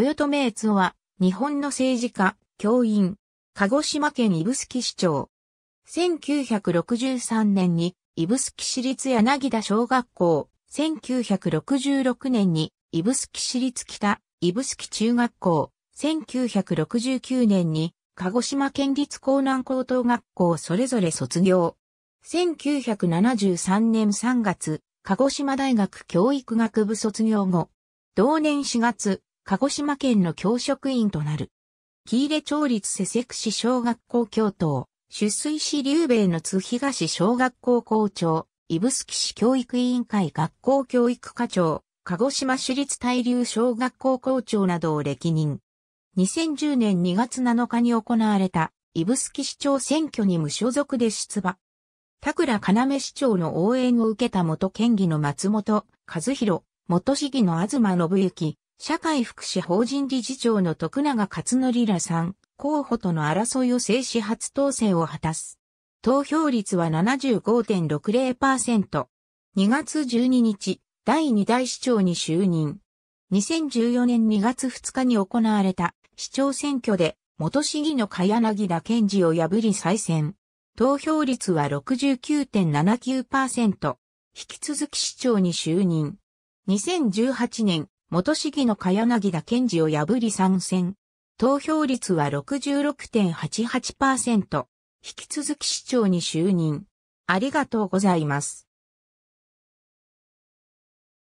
豊臣悦夫は、日本の政治家、教員、鹿児島県指宿市長。1963年に、指宿市立柳田小学校、1966年に、指宿市立北、指宿中学校、1969年に、鹿児島県立江南高等学校それぞれ卒業。1973年3月、鹿児島大学教育学部卒業後、同年4月、鹿児島県の教職員となる。喜入町立瀬セ市小学校教頭、出水市竜兵衛の津東小学校校長、指宿市教育委員会学校教育課長、鹿児島市立大流小学校校長などを歴任。2010年2月7日に行われた、指宿市長選挙に無所属で出馬。田倉要市長の応援を受けた元県議の松本和弘、元市議の東信之、社会福祉法人理事長の徳永勝則らさん、候補との争いを制し初当選を果たす。投票率は75.60%。2月12日、第2代市長に就任。2014年2月2日に行われた市長選挙で元市議の茅柳田健治を破り再選。投票率は69.79%。引き続き市長に就任。2018年元市議の茅柳田健治を破り参戦。投票率は66.88%。引き続き市長に就任。ありがとうございます。